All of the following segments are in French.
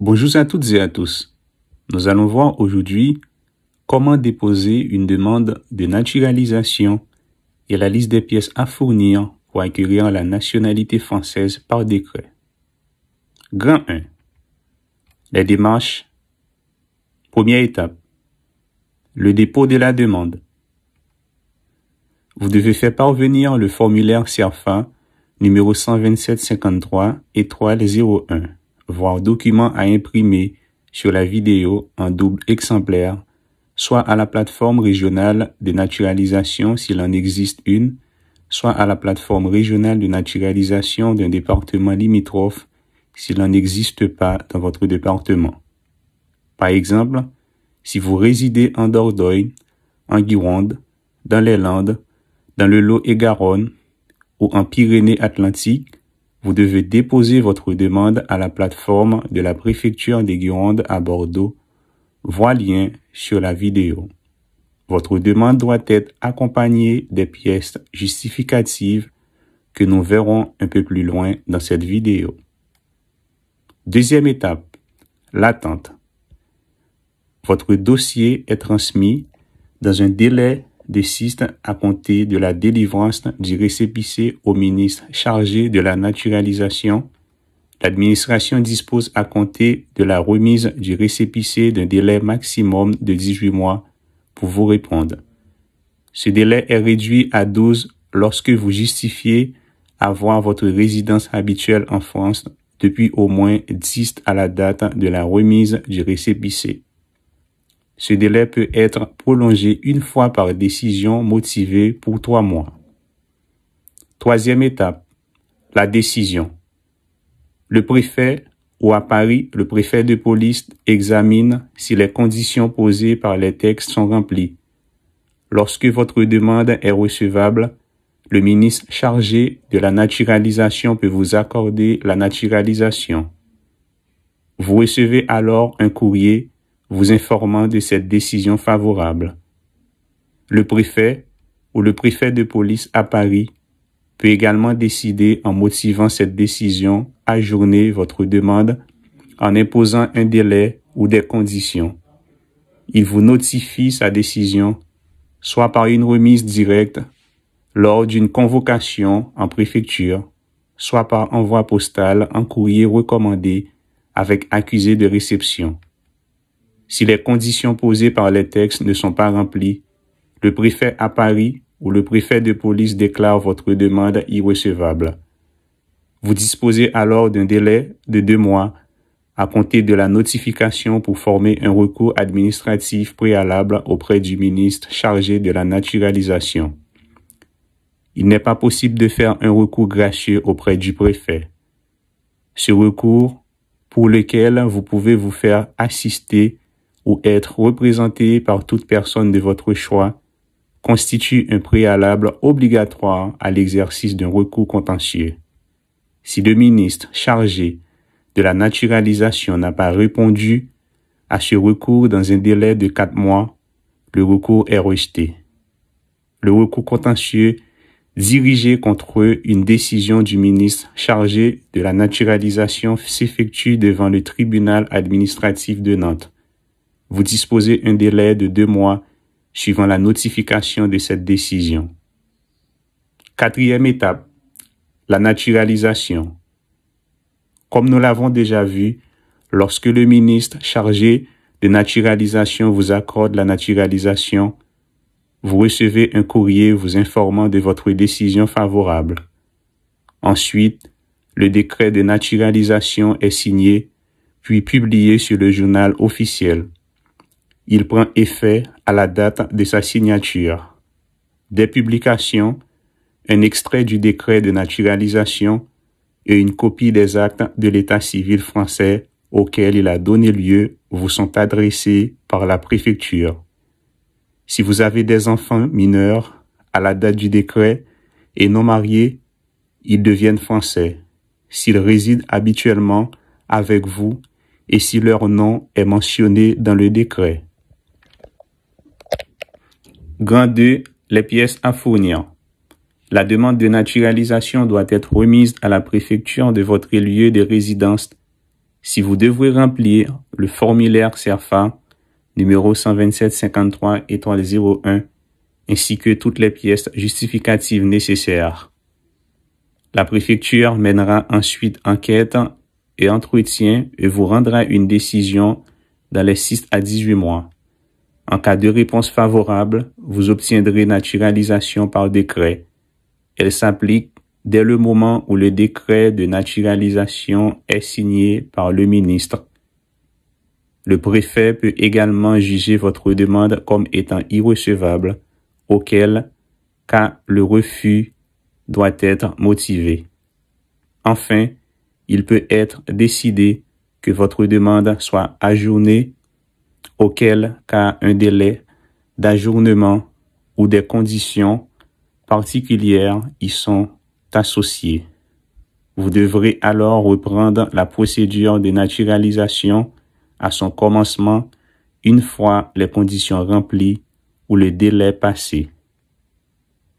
Bonjour à toutes et à tous. Nous allons voir aujourd'hui comment déposer une demande de naturalisation et la liste des pièces à fournir pour acquérir la nationalité française par décret. Grand 1. Les démarches. Première étape. Le dépôt de la demande. Vous devez faire parvenir le formulaire CERFA numéro 12753 étoile 01 Voir document à imprimer sur la vidéo en double exemplaire, soit à la plateforme régionale de naturalisation s'il en existe une, soit à la plateforme régionale de naturalisation d'un département limitrophe s'il n'en existe pas dans votre département. Par exemple, si vous résidez en Dordogne, en Gironde, dans les Landes, dans le Lot et Garonne ou en Pyrénées-Atlantiques, vous devez déposer votre demande à la plateforme de la préfecture des Girondes à Bordeaux. Vois lien sur la vidéo. Votre demande doit être accompagnée des pièces justificatives que nous verrons un peu plus loin dans cette vidéo. Deuxième étape, l'attente. Votre dossier est transmis dans un délai desiste à compter de la délivrance du récépissé au ministre chargé de la naturalisation. L'administration dispose à compter de la remise du récépissé d'un délai maximum de 18 mois pour vous répondre. Ce délai est réduit à 12 lorsque vous justifiez avoir votre résidence habituelle en France depuis au moins 10 à la date de la remise du récépissé. Ce délai peut être prolongé une fois par décision motivée pour trois mois. Troisième étape, la décision. Le préfet ou à Paris, le préfet de police examine si les conditions posées par les textes sont remplies. Lorsque votre demande est recevable, le ministre chargé de la naturalisation peut vous accorder la naturalisation. Vous recevez alors un courrier vous informant de cette décision favorable. Le préfet ou le préfet de police à Paris peut également décider en motivant cette décision ajourner votre demande en imposant un délai ou des conditions. Il vous notifie sa décision soit par une remise directe lors d'une convocation en préfecture, soit par envoi postal en courrier recommandé avec accusé de réception. Si les conditions posées par les textes ne sont pas remplies, le préfet à Paris ou le préfet de police déclare votre demande irrecevable. Vous disposez alors d'un délai de deux mois à compter de la notification pour former un recours administratif préalable auprès du ministre chargé de la naturalisation. Il n'est pas possible de faire un recours gracieux auprès du préfet. Ce recours, pour lequel vous pouvez vous faire assister ou être représenté par toute personne de votre choix constitue un préalable obligatoire à l'exercice d'un recours contentieux. Si le ministre chargé de la naturalisation n'a pas répondu à ce recours dans un délai de quatre mois, le recours est rejeté. Le recours contentieux dirigé contre une décision du ministre chargé de la naturalisation s'effectue devant le tribunal administratif de Nantes vous disposez un délai de deux mois suivant la notification de cette décision. Quatrième étape, la naturalisation. Comme nous l'avons déjà vu, lorsque le ministre chargé de naturalisation vous accorde la naturalisation, vous recevez un courrier vous informant de votre décision favorable. Ensuite, le décret de naturalisation est signé puis publié sur le journal officiel. Il prend effet à la date de sa signature. Des publications, un extrait du décret de naturalisation et une copie des actes de l'état civil français auquel il a donné lieu vous sont adressés par la préfecture. Si vous avez des enfants mineurs à la date du décret et non mariés, ils deviennent français s'ils résident habituellement avec vous et si leur nom est mentionné dans le décret. Grand 2. Les pièces à fournir. La demande de naturalisation doit être remise à la préfecture de votre lieu de résidence si vous devrez remplir le formulaire CERFA numéro 127 53 01 ainsi que toutes les pièces justificatives nécessaires. La préfecture mènera ensuite enquête et entretien et vous rendra une décision dans les 6 à 18 mois. En cas de réponse favorable, vous obtiendrez naturalisation par décret. Elle s'applique dès le moment où le décret de naturalisation est signé par le ministre. Le préfet peut également juger votre demande comme étant irrecevable, auquel cas le refus doit être motivé. Enfin, il peut être décidé que votre demande soit ajournée auquel cas un délai d'ajournement ou des conditions particulières y sont associées. Vous devrez alors reprendre la procédure de naturalisation à son commencement une fois les conditions remplies ou le délai passé.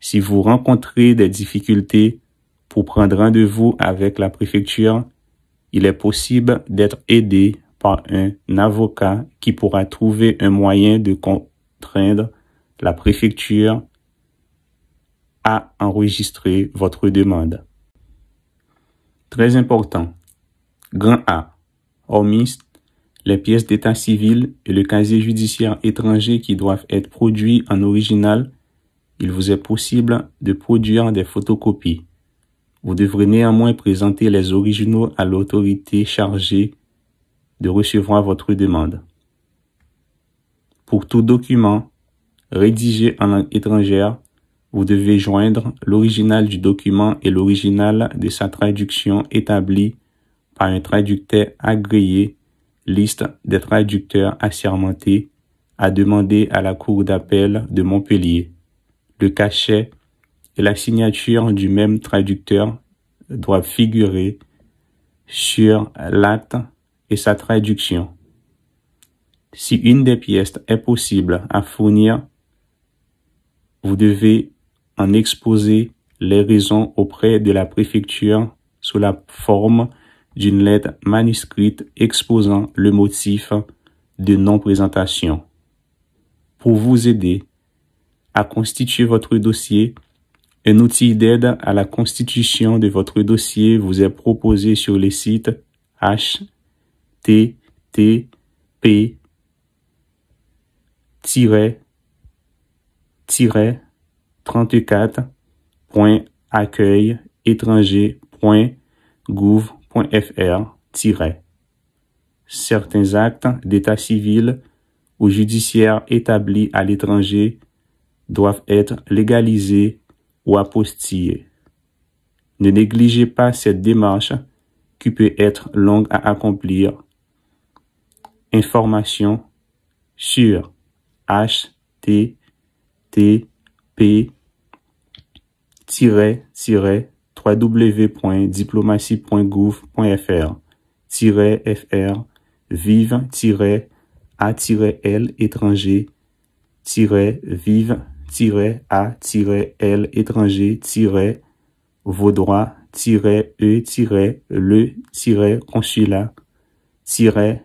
Si vous rencontrez des difficultés pour prendre rendez-vous avec la préfecture, il est possible d'être aidé par un avocat qui pourra trouver un moyen de contraindre la préfecture à enregistrer votre demande. Très important. Grand A. Hormis les pièces d'état civil et le casier judiciaire étranger qui doivent être produits en original, il vous est possible de produire des photocopies. Vous devrez néanmoins présenter les originaux à l'autorité chargée de recevoir votre demande. Pour tout document rédigé en langue étrangère, vous devez joindre l'original du document et l'original de sa traduction établie par un traducteur agréé, liste des traducteurs assermentés, à demander à la Cour d'appel de Montpellier. Le cachet et la signature du même traducteur doivent figurer sur l'acte et sa traduction. Si une des pièces est possible à fournir, vous devez en exposer les raisons auprès de la préfecture sous la forme d'une lettre manuscrite exposant le motif de non-présentation. Pour vous aider à constituer votre dossier, un outil d'aide à la constitution de votre dossier vous est proposé sur le site H T, T, P, tiret, Certains actes d'état civil ou judiciaire établis à l'étranger doivent être légalisés ou apostillés. Ne négligez pas cette démarche qui peut être longue à accomplir information, sur, h, t, t, p, tirer, tirer, www.diplomatie.gouv.fr, tirer, fr, vive, tirer, attirer tirer, l, étranger, tirer, vive, tirer, a, tirer, l, étranger, tirer, vaudroit, tirer, e, tirer, le, tirer, consulat, tirer,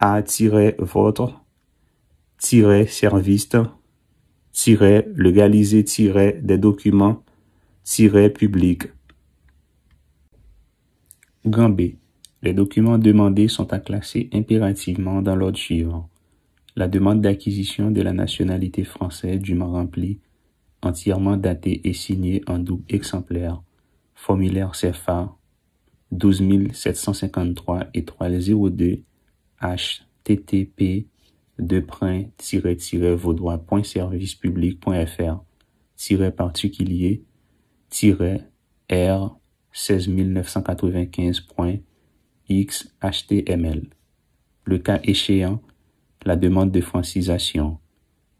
à-service-légaliser-des documents-publics. B. Les documents demandés sont à classer impérativement dans l'ordre suivant. La demande d'acquisition de la nationalité française du dûment remplie, entièrement datée et signée en double exemplaire. Formulaire CFA 12753 et http vaudois.servicepublic.fr particulier r 16995.xhtml. Le cas échéant, la demande de francisation,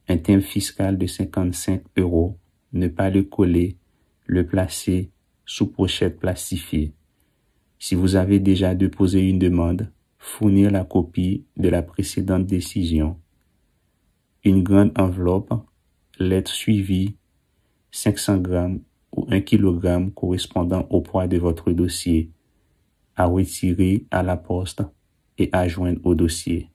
un thème fiscal de 55 euros, ne pas le coller, le placer sous pochette plastifiée. Si vous avez déjà déposé une demande, fournir la copie de la précédente décision, une grande enveloppe, lettre suivie, 500 grammes ou 1 kg correspondant au poids de votre dossier, à retirer à la poste et à joindre au dossier.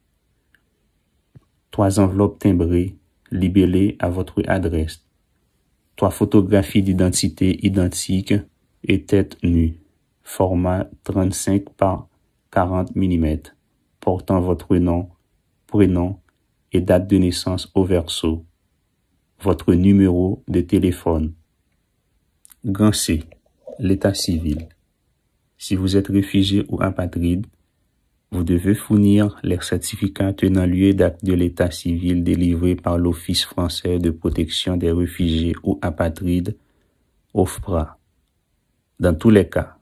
Trois enveloppes timbrées, libellées à votre adresse. Trois photographies d'identité identiques et tête nue, format 35 par 40 mm, portant votre nom, prénom et date de naissance au verso, votre numéro de téléphone. Grand l'état civil. Si vous êtes réfugié ou apatride, vous devez fournir les certificats tenant lieu d'acte de l'état civil délivré par l'Office français de protection des réfugiés ou apatrides, OFPRA. Dans tous les cas,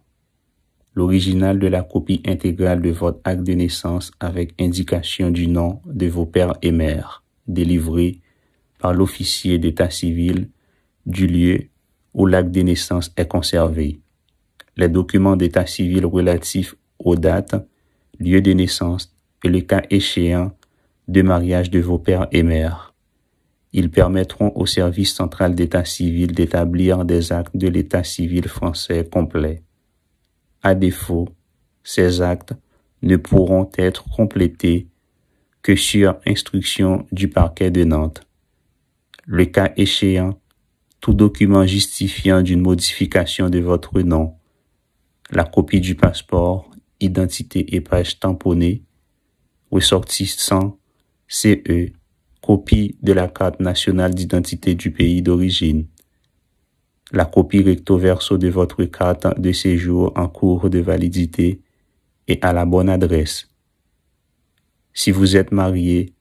l'original de la copie intégrale de votre acte de naissance avec indication du nom de vos pères et mères, délivré par l'officier d'état civil du lieu où l'acte de naissance est conservé. Les documents d'état civil relatifs aux dates, lieu de naissance et le cas échéant de mariage de vos pères et mères. Ils permettront au service central d'état civil d'établir des actes de l'état civil français complets. À défaut, ces actes ne pourront être complétés que sur instruction du parquet de Nantes. Le cas échéant, tout document justifiant d'une modification de votre nom, la copie du passeport, identité et page tamponnée, ressortissant CE, copie de la carte nationale d'identité du pays d'origine, la copie recto verso de votre carte de séjour en cours de validité et à la bonne adresse. Si vous êtes marié,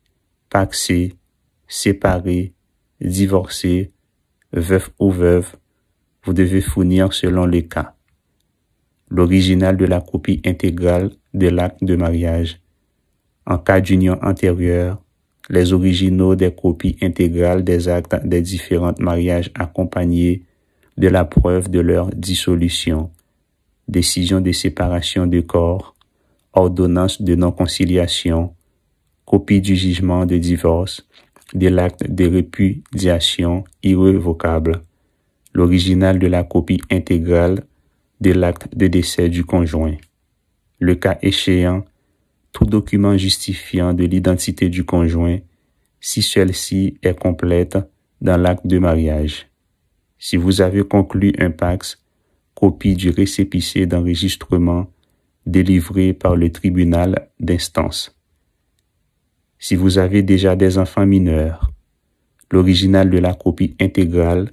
paxé, séparé, divorcé, veuf ou veuve, vous devez fournir selon les cas l'original de la copie intégrale de l'acte de mariage. En cas d'union antérieure, les originaux des copies intégrales des actes des différents mariages accompagnés de la preuve de leur dissolution, décision de séparation de corps, ordonnance de non-conciliation, copie du jugement de divorce, de l'acte de répudiation irrévocable, l'original de la copie intégrale de l'acte de décès du conjoint. Le cas échéant, tout document justifiant de l'identité du conjoint si celle-ci est complète dans l'acte de mariage. Si vous avez conclu un PAX, copie du récépissé d'enregistrement délivré par le tribunal d'instance. Si vous avez déjà des enfants mineurs, l'original de la copie intégrale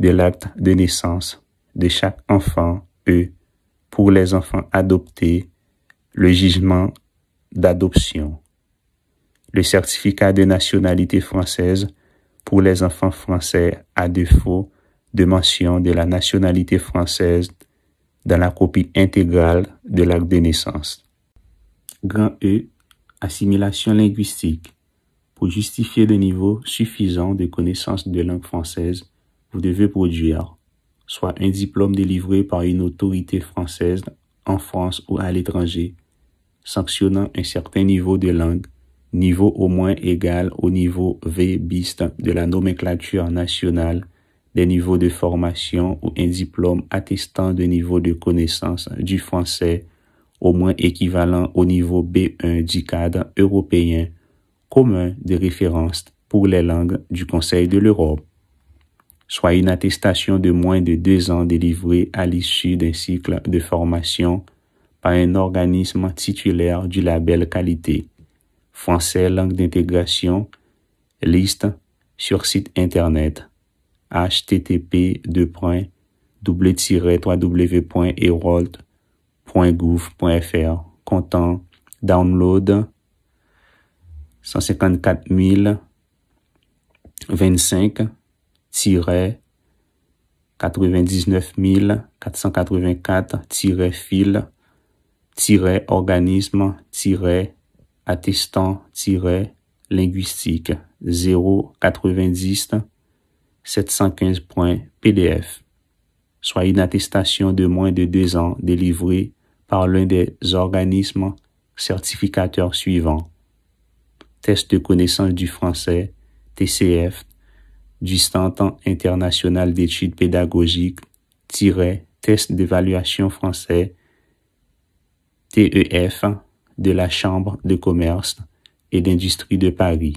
de l'acte de naissance de chaque enfant eux pour les enfants adoptés, le jugement d'adoption, le certificat de nationalité française pour les enfants français à défaut de mention de la nationalité française dans la copie intégrale de l'acte de naissance. Grand E, assimilation linguistique. Pour justifier le niveau suffisant de connaissance de langue française, vous devez produire soit un diplôme délivré par une autorité française en France ou à l'étranger, sanctionnant un certain niveau de langue, niveau au moins égal au niveau V bist de la nomenclature nationale des niveaux de formation ou un diplôme attestant de niveau de connaissance du français au moins équivalent au niveau B1 du cadre européen commun de référence pour les langues du Conseil de l'Europe, soit une attestation de moins de deux ans délivrée à l'issue d'un cycle de formation par un organisme titulaire du label qualité français langue d'intégration, liste sur site Internet http www.erold.gouv.fr Content download 154 025 99 484-fil organisme attestant linguistique 090 715.pdf, soit une attestation de moins de deux ans délivrée par l'un des organismes certificateurs suivants. Test de connaissance du français, TCF, du Centre international d'études pédagogiques, test d'évaluation français, TEF, de la Chambre de commerce et d'industrie de Paris.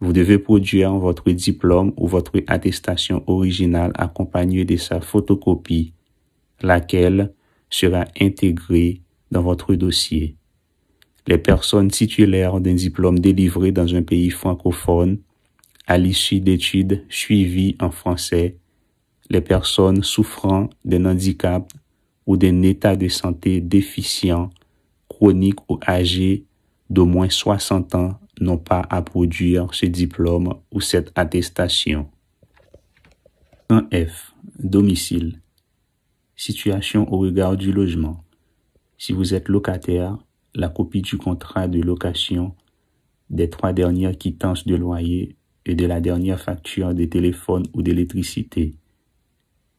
Vous devez produire votre diplôme ou votre attestation originale accompagnée de sa photocopie, laquelle sera intégrée dans votre dossier. Les personnes titulaires d'un diplôme délivré dans un pays francophone à l'issue d'études suivies en français, les personnes souffrant d'un handicap ou d'un état de santé déficient, chronique ou âgé d'au moins 60 ans n'ont pas à produire ce diplôme ou cette attestation. 1F. Domicile. Situation au regard du logement. Si vous êtes locataire, la copie du contrat de location, des trois dernières quittances de loyer et de la dernière facture de téléphone ou d'électricité.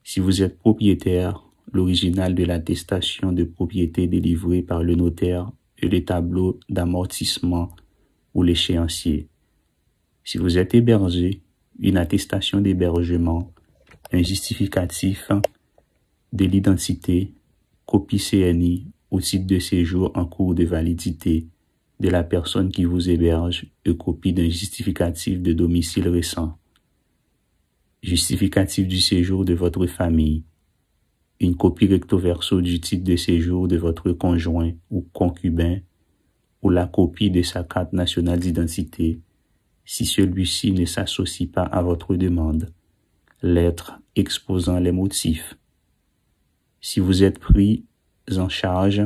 Si vous êtes propriétaire, l'original de l'attestation de propriété délivrée par le notaire et les tableaux d'amortissement ou l'échéancier. Si vous êtes hébergé, une attestation d'hébergement, un justificatif de l'identité, copie CNI ou titre de séjour en cours de validité de la personne qui vous héberge et copie d'un justificatif de domicile récent. Justificatif du séjour de votre famille. Une copie recto verso du titre de séjour de votre conjoint ou concubin ou la copie de sa carte nationale d'identité si celui-ci ne s'associe pas à votre demande. Lettre exposant les motifs. Si vous êtes pris en charge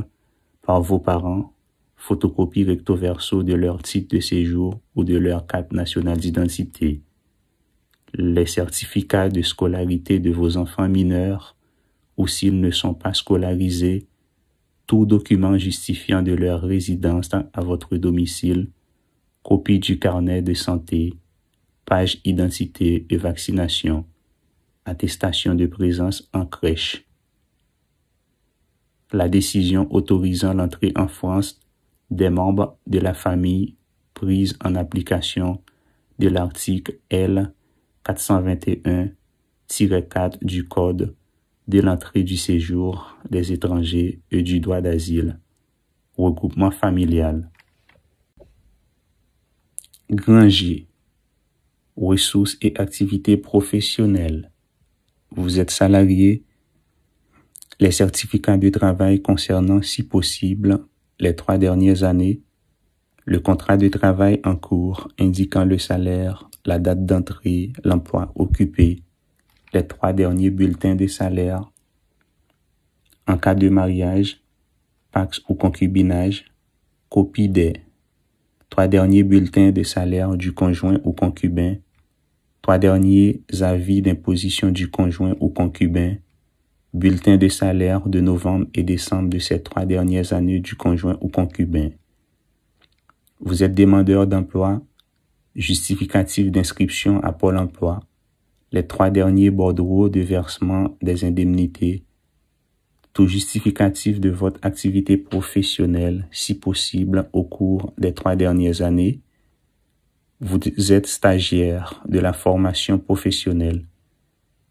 par vos parents, photocopie recto verso de leur titre de séjour ou de leur carte nationale d'identité. Les certificats de scolarité de vos enfants mineurs ou s'ils ne sont pas scolarisés, tout document justifiant de leur résidence à votre domicile, copie du carnet de santé, page identité et vaccination, attestation de présence en crèche. La décision autorisant l'entrée en France des membres de la famille prise en application de l'article L 421-4 du Code de l'entrée du séjour des étrangers et du droit d'asile, regroupement familial. Granger, ressources et activités professionnelles. Vous êtes salarié. Les certificats de travail concernant, si possible, les trois dernières années. Le contrat de travail en cours indiquant le salaire, la date d'entrée, l'emploi occupé, les trois derniers bulletins de salaire. En cas de mariage, pax ou concubinage, copie des trois derniers bulletins de salaire du conjoint ou concubin, trois derniers avis d'imposition du conjoint ou concubin, bulletin de salaire de novembre et décembre de ces trois dernières années du conjoint ou concubin. Vous êtes demandeur d'emploi, justificatif d'inscription à Pôle emploi, les trois derniers bordereaux de versement des indemnités, tout justificatif de votre activité professionnelle, si possible, au cours des trois dernières années. Vous êtes stagiaire de la formation professionnelle,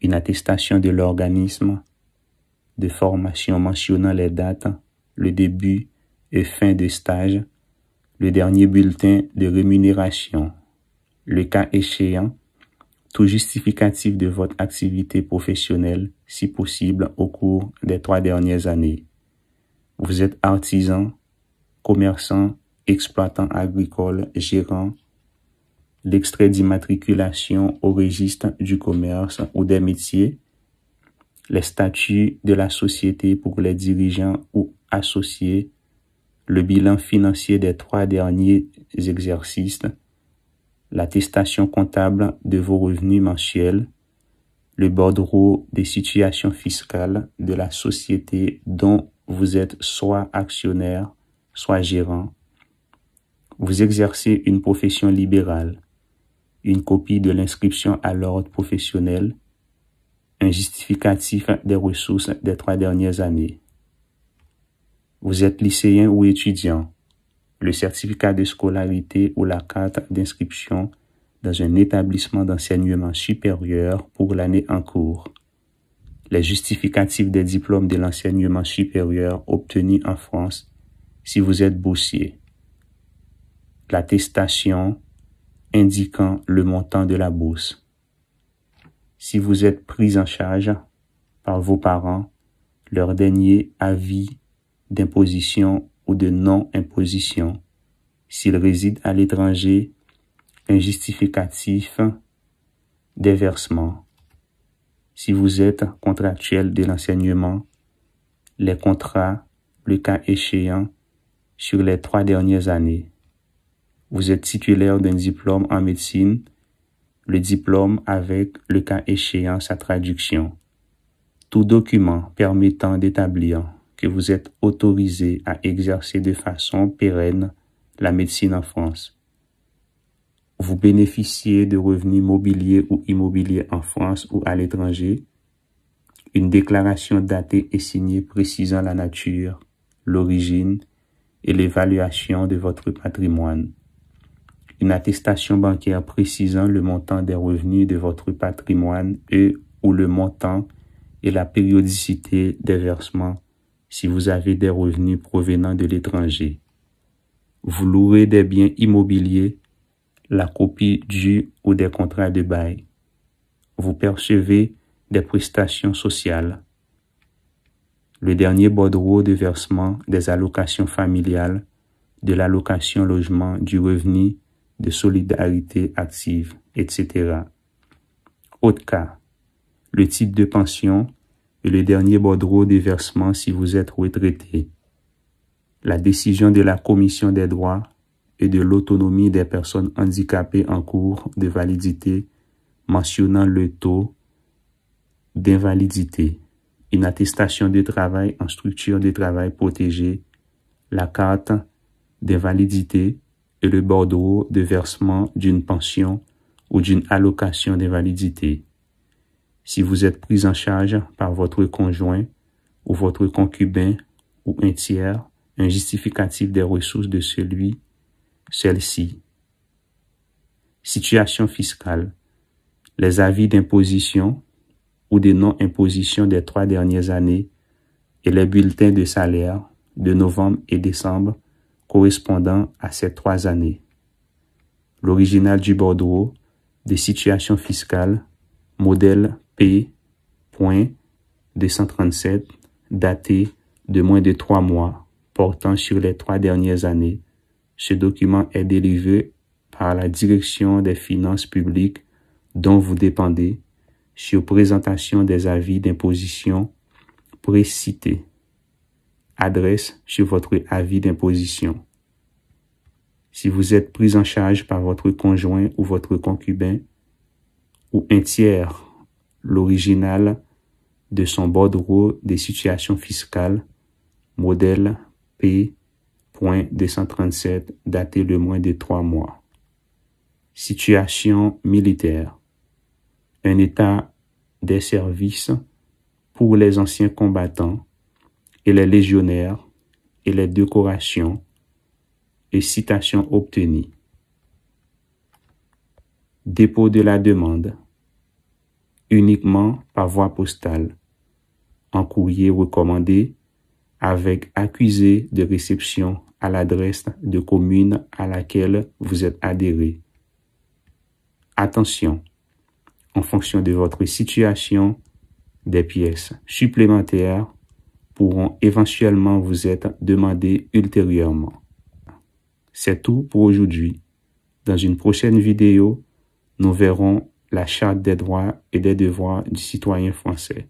une attestation de l'organisme de formation mentionnant les dates, le début et fin des stages, le dernier bulletin de rémunération. Le cas échéant, tout justificatif de votre activité professionnelle, si possible, au cours des trois dernières années. Vous êtes artisan, commerçant, exploitant agricole, gérant, l'extrait d'immatriculation au registre du commerce ou des métiers, les statuts de la société pour les dirigeants ou associés, le bilan financier des trois derniers exercices, l'attestation comptable de vos revenus mensuels, le bordereau des situations fiscales de la société dont vous êtes soit actionnaire, soit gérant. Vous exercez une profession libérale, une copie de l'inscription à l'ordre professionnel, un justificatif des ressources des trois dernières années. Vous êtes lycéen ou étudiant le certificat de scolarité ou la carte d'inscription dans un établissement d'enseignement supérieur pour l'année en cours. Les justificatifs des diplômes de l'enseignement supérieur obtenus en France si vous êtes boursier. L'attestation indiquant le montant de la bourse. Si vous êtes pris en charge par vos parents, leur dernier avis d'imposition ou de non-imposition. S'il réside à l'étranger, un justificatif des versements. Si vous êtes contractuel de l'enseignement, les contrats, le cas échéant, sur les trois dernières années. Vous êtes titulaire d'un diplôme en médecine, le diplôme avec le cas échéant sa traduction. Tout document permettant d'établir et vous êtes autorisé à exercer de façon pérenne la médecine en France. Vous bénéficiez de revenus mobiliers ou immobiliers en France ou à l'étranger. Une déclaration datée et signée précisant la nature, l'origine et l'évaluation de votre patrimoine. Une attestation bancaire précisant le montant des revenus de votre patrimoine et ou le montant et la périodicité des versements si vous avez des revenus provenant de l'étranger. Vous louez des biens immobiliers, la copie du ou des contrats de bail. Vous percevez des prestations sociales. Le dernier bordereau de versement des allocations familiales, de l'allocation logement, du revenu de solidarité active, etc. Autre cas, le type de pension et le dernier bordereau de versement si vous êtes retraité. La décision de la Commission des droits et de l'autonomie des personnes handicapées en cours de validité mentionnant le taux d'invalidité, une attestation de travail en structure de travail protégée, la carte d'invalidité et le bordereau de versement d'une pension ou d'une allocation d'invalidité si vous êtes pris en charge par votre conjoint ou votre concubin ou un tiers, un justificatif des ressources de celui, celle-ci. Situation fiscale. Les avis d'imposition ou de non-imposition des trois dernières années et les bulletins de salaire de novembre et décembre correspondant à ces trois années. L'original du Bordeaux, des situations fiscales, modèle P.237 daté de moins de trois mois portant sur les trois dernières années. Ce document est délivré par la Direction des finances publiques dont vous dépendez sur présentation des avis d'imposition précités. Adresse sur votre avis d'imposition. Si vous êtes pris en charge par votre conjoint ou votre concubin ou un tiers l'original de son bordereau des situations fiscales, modèle P.237, daté le moins de trois mois. Situation militaire. Un état des services pour les anciens combattants et les légionnaires et les décorations et citations obtenues. Dépôt de la demande uniquement par voie postale, en courrier recommandé avec accusé de réception à l'adresse de commune à laquelle vous êtes adhéré. Attention, en fonction de votre situation, des pièces supplémentaires pourront éventuellement vous être demandées ultérieurement. C'est tout pour aujourd'hui. Dans une prochaine vidéo, nous verrons la Charte des droits et des devoirs du citoyen français.